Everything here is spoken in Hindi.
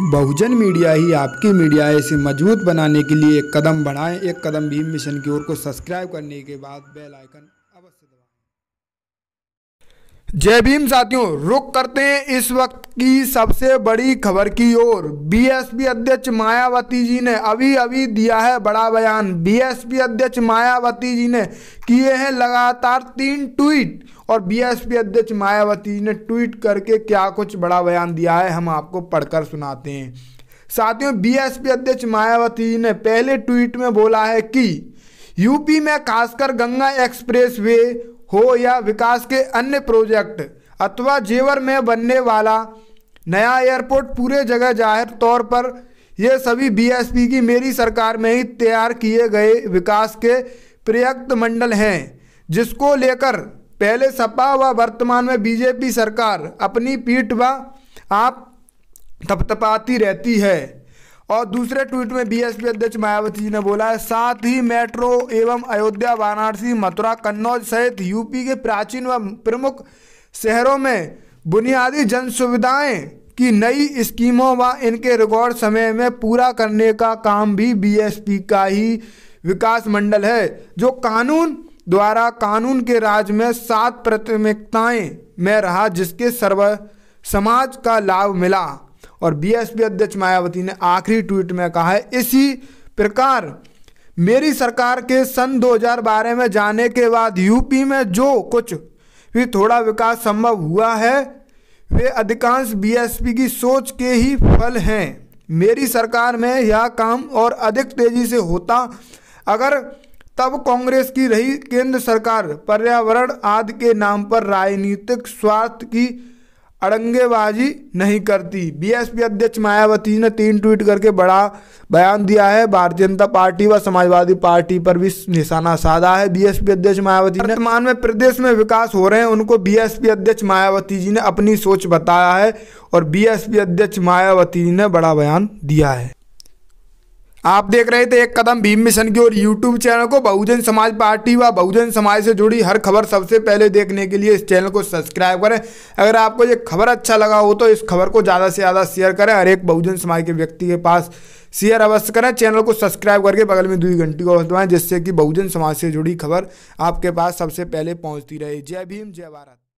बहुजन मीडिया ही आपकी मीडिया इसे मजबूत बनाने के लिए एक कदम बढ़ाएं एक कदम भीम मिशन की ओर को सब्सक्राइब करने के बाद बेल आइकन जय भीम साथियों रुक करते हैं इस वक्त की सबसे बड़ी खबर की ओर बीएसपी अध्यक्ष मायावती जी ने अभी अभी दिया है बड़ा बयान बीएसपी अध्यक्ष मायावती जी ने किए हैं लगातार तीन ट्वीट और बीएसपी अध्यक्ष मायावती जी ने ट्वीट करके क्या कुछ बड़ा बयान दिया है हम आपको पढ़कर सुनाते हैं साथियों बीएसपी अध्यक्ष मायावती जी ने पहले ट्वीट में बोला है कि यूपी में खासकर गंगा एक्सप्रेस वे हो या विकास के अन्य प्रोजेक्ट अथवा जेवर में बनने वाला नया एयरपोर्ट पूरे जगह जाहिर तौर पर ये सभी बीएसपी की मेरी सरकार में ही तैयार किए गए विकास के प्रयक्त मंडल हैं जिसको लेकर पहले सपा व वर्तमान में बीजेपी सरकार अपनी पीठ व आप थपथपाती रहती है और दूसरे ट्वीट में बीएसपी अध्यक्ष मायावती जी ने बोला है साथ ही मेट्रो एवं अयोध्या वाराणसी मथुरा कन्नौज सहित यूपी के प्राचीन व प्रमुख शहरों में बुनियादी जन सुविधाएँ की नई स्कीमों व इनके रिकॉर्ड समय में पूरा करने का काम भी बीएसपी का ही विकास मंडल है जो कानून द्वारा कानून के राज में सात प्राथमिकताएं में रहा जिसके सर्व समाज का लाभ मिला और बीएसपी अध्यक्ष मायावती ने आखिरी ट्वीट में कहा है इसी प्रकार मेरी सरकार के सन 2012 में जाने के बाद यूपी में जो कुछ भी थोड़ा विकास संभव हुआ है वे अधिकांश बीएसपी की सोच के ही फल हैं मेरी सरकार में यह काम और अधिक तेजी से होता अगर तब कांग्रेस की रही केंद्र सरकार पर्यावरण आदि के नाम पर राजनीतिक स्वार्थ की अड़ंगेबाजी नहीं करती बीएसपी अध्यक्ष मायावती ने तीन ट्वीट करके बड़ा बयान दिया है भारतीय जनता पार्टी व समाजवादी पार्टी पर भी निशाना साधा है बीएसपी अध्यक्ष मायावती ने वर्तमान में प्रदेश में विकास हो रहे हैं उनको बीएसपी अध्यक्ष मायावती जी ने अपनी सोच बताया है और बीएसपी अध्यक्ष मायावती जी ने बड़ा बयान दिया है आप देख रहे थे एक कदम भीम मिशन की और यूट्यूब चैनल को बहुजन समाज पार्टी व बहुजन समाज से जुड़ी हर खबर सबसे पहले देखने के लिए इस चैनल को सब्सक्राइब करें अगर आपको ये खबर अच्छा लगा हो तो इस खबर को ज़्यादा से ज़्यादा शेयर करें हर एक बहुजन समाज के व्यक्ति के पास शेयर अवश्य करें चैनल को सब्सक्राइब करके बगल में दुई घंटी को अवश्य दबाएँ जिससे कि बहुजन समाज से जुड़ी खबर आपके पास सबसे पहले पहुँचती रहे जय भीम जय भारत